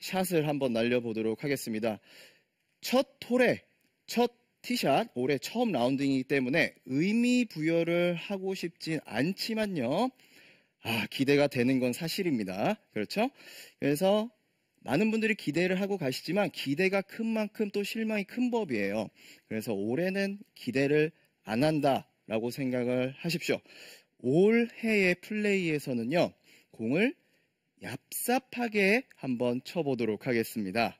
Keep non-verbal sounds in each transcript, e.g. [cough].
샷을 한번 날려보도록 하겠습니다. 첫 홀에 첫 티샷 올해 처음 라운딩이기 때문에 의미 부여를 하고 싶진 않지만요. 아, 기대가 되는 건 사실입니다. 그렇죠? 그래서 많은 분들이 기대를 하고 가시지만 기대가 큰 만큼 또 실망이 큰 법이에요. 그래서 올해는 기대를 안 한다라고 생각을 하십시오. 올해의 플레이에서는요. 공을 얍삽하게 한번 쳐보도록 하겠습니다.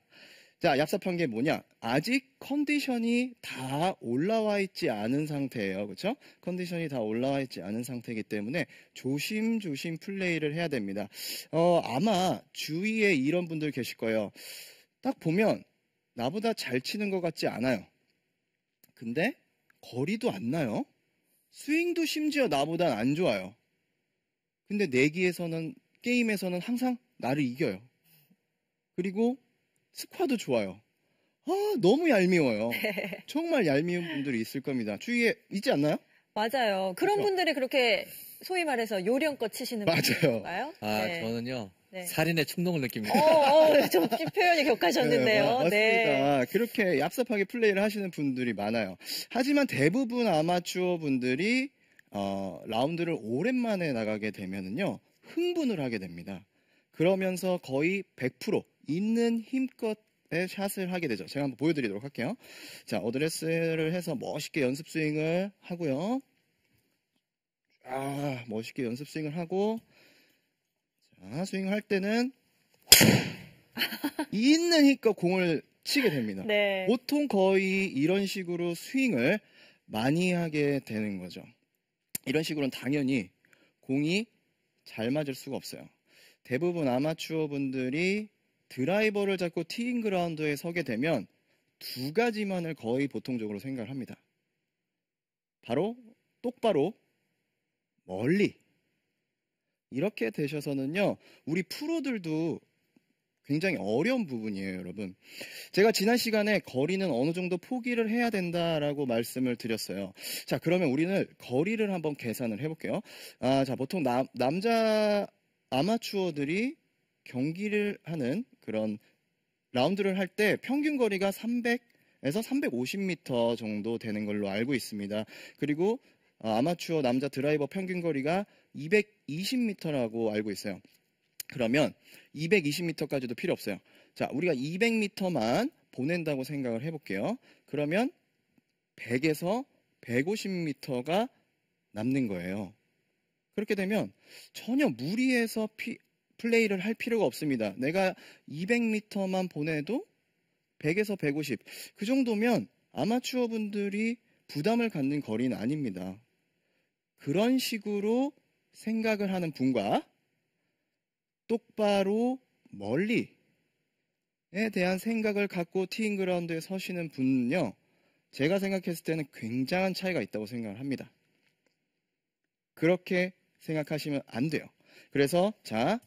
자, 얍삽한 게 뭐냐? 아직 컨디션이 다 올라와 있지 않은 상태예요. 그렇 컨디션이 다 올라와 있지 않은 상태이기 때문에 조심조심 플레이를 해야 됩니다. 어, 아마 주위에 이런 분들 계실 거예요. 딱 보면 나보다 잘 치는 것 같지 않아요. 근데 거리도 안 나요. 스윙도 심지어 나보단 안 좋아요. 근데 내기에서는 게임에서는 항상 나를 이겨요. 그리고 스쿼드 좋아요. 아, 너무 얄미워요. [laughs] 정말 얄미운 분들이 있을 겁니다. 주위에 있지 않나요? 맞아요. 그런 그렇죠? 분들이 그렇게 소위 말해서 요령껏 치시는 분들인가요? 아, 네. 저는요. 네. 살인의 충동을 느낍니다. 어, 어, 좀 표현이 격하셨는데요. 네, 네. 맞습니다. 네. 그렇게 얍삽하게 플레이를 하시는 분들이 많아요. 하지만 대부분 아마추어 분들이 어, 라운드를 오랜만에 나가게 되면은요. 흥분을 하게 됩니다. 그러면서 거의 100% 있는 힘껏 의 샷을 하게 되죠. 제가 한번 보여드리도록 할게요. 자, 어드레스를 해서 멋있게 연습 스윙을 하고요. 아, 멋있게 연습 스윙을 하고, 자, 스윙할 을 때는 [laughs] 있는 힘껏 공을 치게 됩니다. 네. 보통 거의 이런 식으로 스윙을 많이 하게 되는 거죠. 이런 식으로는 당연히 공이 잘 맞을 수가 없어요. 대부분 아마추어 분들이 드라이버를 잡고 티인 그라운드에 서게 되면 두 가지만을 거의 보통적으로 생각을 합니다. 바로 똑바로 멀리 이렇게 되셔서는요 우리 프로들도 굉장히 어려운 부분이에요, 여러분. 제가 지난 시간에 거리는 어느 정도 포기를 해야 된다라고 말씀을 드렸어요. 자, 그러면 우리는 거리를 한번 계산을 해볼게요. 아, 자, 보통 남, 남자 아마추어들이 경기를 하는 그런 라운드를 할 때 평균 거리가 300에서 350m 정도 되는 걸로 알고 있습니다. 그리고 아, 아마추어 남자 드라이버 평균 거리가 220m라고 알고 있어요. 그러면 220m까지도 필요 없어요. 자, 우리가 200m만 보낸다고 생각을 해볼게요. 그러면 100에서 150m가 남는 거예요. 그렇게 되면 전혀 무리해서 피, 플레이를 할 필요가 없습니다. 내가 200m만 보내도 100에서 150. 그 정도면 아마추어 분들이 부담을 갖는 거리는 아닙니다. 그런 식으로 생각을 하는 분과 똑바로 멀리에 대한 생각을 갖고 티잉그라운드에 서시는 분은요, 제가 생각했을 때는 굉장한 차이가 있다고 생각을 합니다. 그렇게 생각하시면 안 돼요. 그래서 자,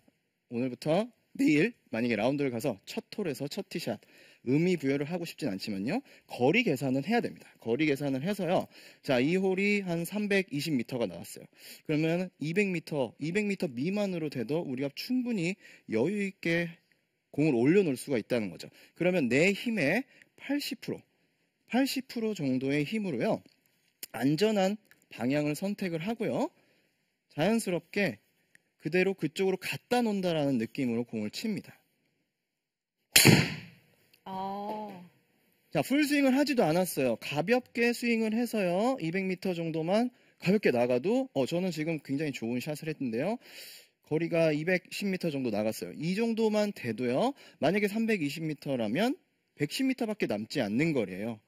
오늘부터 내일 만약에 라운드를 가서 첫 홀에서 첫 티샷 의미 부여를 하고 싶진 않지만요. 거리 계산은 해야 됩니다. 거리 계산을 해서요. 자, 이 홀이 한 320m가 나왔어요. 그러면 200m, 200m 미만으로 돼도 우리가 충분히 여유 있게 공을 올려놓을 수가 있다는 거죠. 그러면 내 힘의 80%, 80% 정도의 힘으로요. 안전한 방향을 선택을 하고요. 자연스럽게 그대로 그쪽으로 갖다 놓는다라는 느낌으로 공을 칩니다. 아. 자, 풀스윙을 하지도 않았어요. 가볍게 스윙을 해서요. 200m 정도만 가볍게 나가도 어, 저는 지금 굉장히 좋은 샷을 했는데요. 거리가 210m 정도 나갔어요. 이 정도만 돼도요. 만약에 320m라면 110m밖에 남지 않는 거리예요.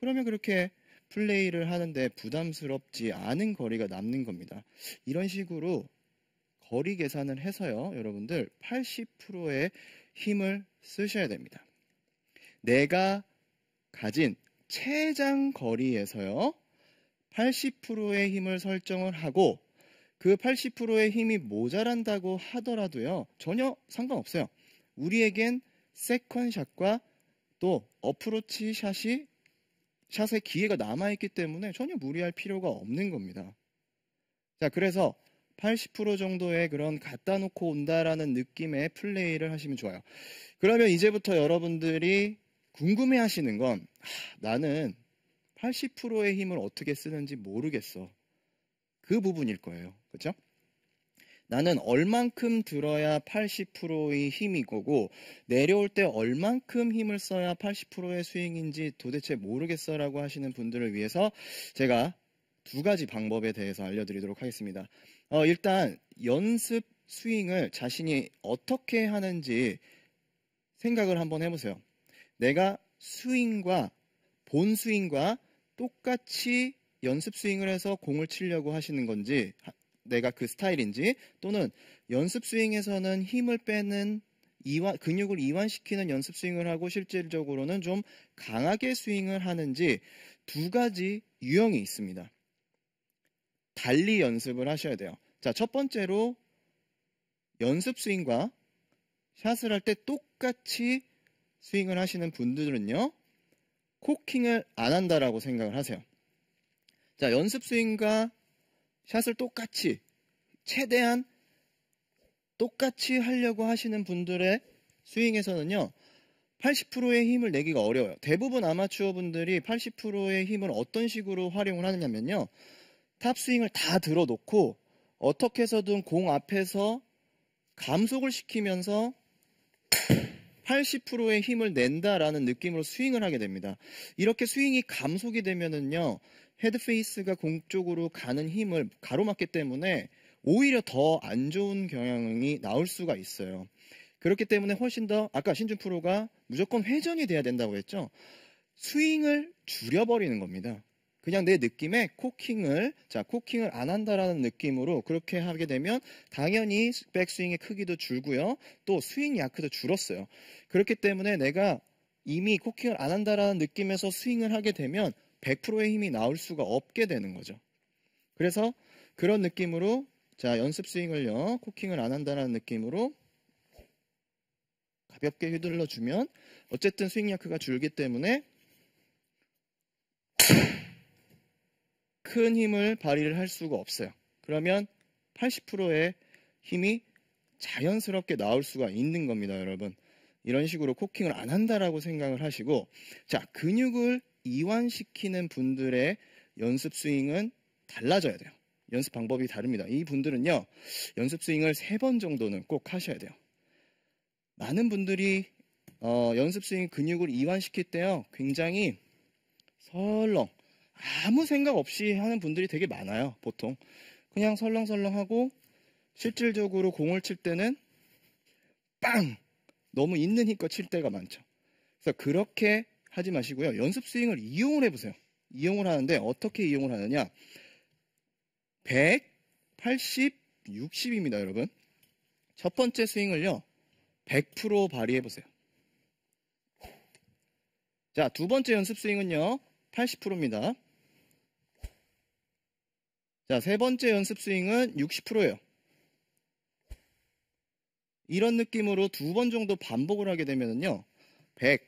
그러면 그렇게 플레이를 하는데 부담스럽지 않은 거리가 남는 겁니다. 이런 식으로 거리 계산을 해서요, 여러분들 80%의 힘을 쓰셔야 됩니다. 내가 가진 최장 거리에서요. 80%의 힘을 설정을 하고 그 80%의 힘이 모자란다고 하더라도요. 전혀 상관없어요. 우리에겐 세컨샷과 또 어프로치 샷이 샷의 기회가 남아있기 때문에 전혀 무리할 필요가 없는 겁니다. 자, 그래서 80% 정도의 그런 갖다 놓고 온다라는 느낌의 플레이를 하시면 좋아요. 그러면 이제부터 여러분들이 궁금해 하시는 건 나는 80%의 힘을 어떻게 쓰는지 모르겠어. 그 부분일 거예요. 그죠? 나는 얼만큼 들어야 80%의 힘이 거고 내려올 때 얼만큼 힘을 써야 80%의 스윙인지 도대체 모르겠어라고 하시는 분들을 위해서 제가 두 가지 방법에 대해서 알려드리도록 하겠습니다. 어, 일단 연습 스윙을 자신이 어떻게 하는지 생각을 한번 해보세요. 내가 스윙과 본 스윙과 똑같이 연습 스윙을 해서 공을 치려고 하시는 건지 내가 그 스타일인지 또는 연습 스윙에서는 힘을 빼는 이완, 근육을 이완시키는 연습 스윙을 하고 실질적으로는 좀 강하게 스윙을 하는지 두 가지 유형이 있습니다. 달리 연습을 하셔야 돼요. 자, 첫 번째로 연습 스윙과 샷을 할 때 똑같이 스윙을 하시는 분들은요, 코킹을 안 한다라고 생각을 하세요. 자, 연습 스윙과 샷을 똑같이, 최대한 똑같이 하려고 하시는 분들의 스윙에서는요, 80%의 힘을 내기가 어려워요. 대부분 아마추어 분들이 80%의 힘을 어떤 식으로 활용을 하느냐면요. 탑스윙을 다 들어놓고 어떻게 해서든 공 앞에서 감속을 시키면서 80%의 힘을 낸다라는 느낌으로 스윙을 하게 됩니다. 이렇게 스윙이 감속이 되면은요, 헤드페이스가 공 쪽으로 가는 힘을 가로막기 때문에 오히려 더 안 좋은 경향이 나올 수가 있어요. 그렇기 때문에 훨씬 더 아까 신준 프로가 무조건 회전이 돼야 된다고 했죠. 스윙을 줄여버리는 겁니다. 그냥 내 느낌에 코킹을 자 코킹을 안 한다라는 느낌으로 그렇게 하게 되면 당연히 백스윙의 크기도 줄고요 또 스윙 야크도 줄었어요 그렇기 때문에 내가 이미 코킹을 안 한다라는 느낌에서 스윙을 하게 되면 100%의 힘이 나올 수가 없게 되는 거죠 그래서 그런 느낌으로 자 연습 스윙을요 코킹을 안 한다라는 느낌으로 가볍게 휘둘러 주면 어쨌든 스윙 야크가 줄기 때문에 큰 힘을 발휘를 할 수가 없어요. 그러면 80%의 힘이 자연스럽게 나올 수가 있는 겁니다, 여러분. 이런 식으로 코킹을 안 한다라고 생각을 하시고, 자, 근육을 이완시키는 분들의 연습 스윙은 달라져야 돼요. 연습 방법이 다릅니다. 이 분들은요, 연습 스윙을 3번 정도는 꼭 하셔야 돼요. 많은 분들이 어, 연습 스윙 근육을 이완시킬 때요, 굉장히 설렁, 아무 생각 없이 하는 분들이 되게 많아요, 보통. 그냥 설렁설렁 하고, 실질적으로 공을 칠 때는, 빵! 너무 있는 힘껏 칠 때가 많죠. 그래서 그렇게 하지 마시고요. 연습 스윙을 이용을 해보세요. 이용을 하는데, 어떻게 이용을 하느냐. 1 80, 60입니다, 여러분. 첫 번째 스윙을요, 100% 발휘해보세요. 자, 두 번째 연습 스윙은요, 80%입니다. 자, 세 번째 연습 스윙은 60%예요. 이런 느낌으로 두 번 정도 반복을 하게 되면요 100,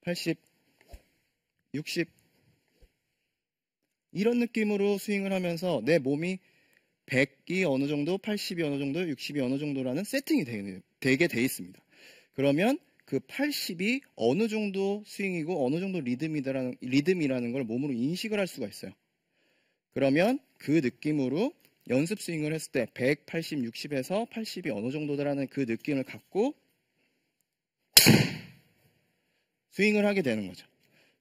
80, 60 이런 느낌으로 스윙을 하면서 내 몸이 100이 어느 정도, 80이 어느 정도, 60이 어느 정도라는 세팅이 되게 돼 있습니다. 그러면 그 80이 어느 정도 스윙이고 어느 정도 리듬이라는, 리듬이라는 걸 몸으로 인식을 할 수가 있어요. 그러면 그 느낌으로 연습 스윙을 했을 때 180, 60에서 80이 어느 정도라는그 느낌을 갖고 [laughs] 스윙을 하게 되는 거죠.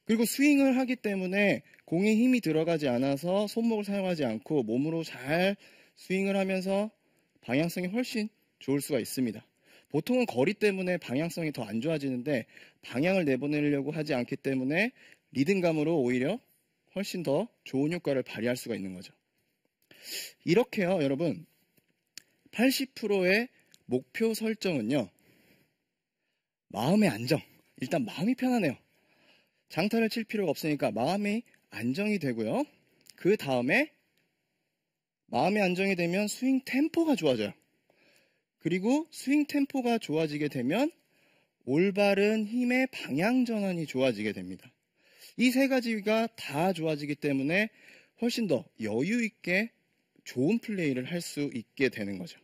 그리고 스윙을 하기 때문에 공에 힘이 들어가지 않아서 손목을 사용하지 않고 몸으로 잘 스윙을 하면서 방향성이 훨씬 좋을 수가 있습니다. 보통은 거리 때문에 방향성이 더 안 좋아지는데 방향을 내보내려고 하지 않기 때문에 리듬감으로 오히려 훨씬 더 좋은 효과를 발휘할 수가 있는 거죠. 이렇게요, 여러분. 80%의 목표 설정은요, 마음의 안정. 일단 마음이 편하네요. 장타를 칠 필요가 없으니까 마음이 안정이 되고요. 그 다음에 마음이 안정이 되면 스윙 템포가 좋아져요. 그리고 스윙 템포가 좋아지게 되면 올바른 힘의 방향 전환이 좋아지게 됩니다. 이세 가지가 다 좋아지기 때문에 훨씬 더 여유 있게 좋은 플레이를 할 수 있게 되는 거죠.